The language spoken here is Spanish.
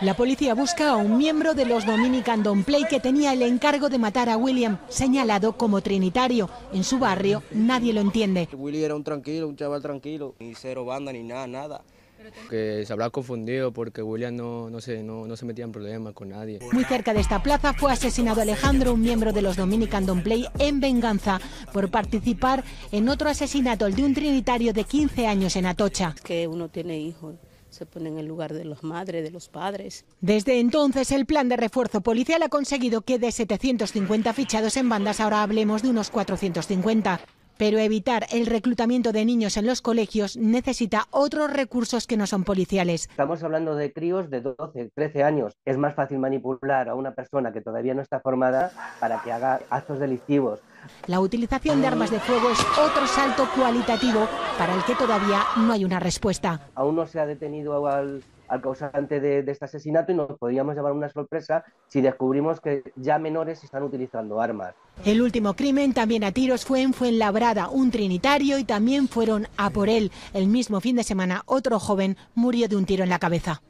La policía busca a un miembro de los Dominican Don Play que tenía el encargo de matar a William, señalado como trinitario. En su barrio nadie lo entiende. Willy era un tranquilo, un chaval tranquilo, ni cero banda ni nada, nada. Que se habrá confundido porque William no, no, se, no, se metía en problemas con nadie. Muy cerca de esta plaza fue asesinado Alejandro, un miembro de los Dominican Don Play, en venganza por participar en otro asesinato, el de un trinitario de 15 años en Atocha. que uno tiene hijos se pone en el lugar de los madres, de los padres. Desde entonces, el plan de refuerzo policial ha conseguido que de 750 fichados en bandas ahora hablemos de unos 450. Pero evitar el reclutamiento de niños en los colegios necesita otros recursos que no son policiales. Estamos hablando de críos de 12, 13 años. Es más fácil manipular a una persona que todavía no está formada para que haga actos delictivos. La utilización de armas de fuego es otro salto cualitativo para el que todavía no hay una respuesta. Aún no se ha detenido al, causante de, de, este asesinato y nos podríamos llevar una sorpresa si descubrimos que ya menores están utilizando armas. El último crimen también a tiros fue en Fuenlabrada, un trinitario y también fueron a por él. El mismo fin de semana otro joven murió de un tiro en la cabeza.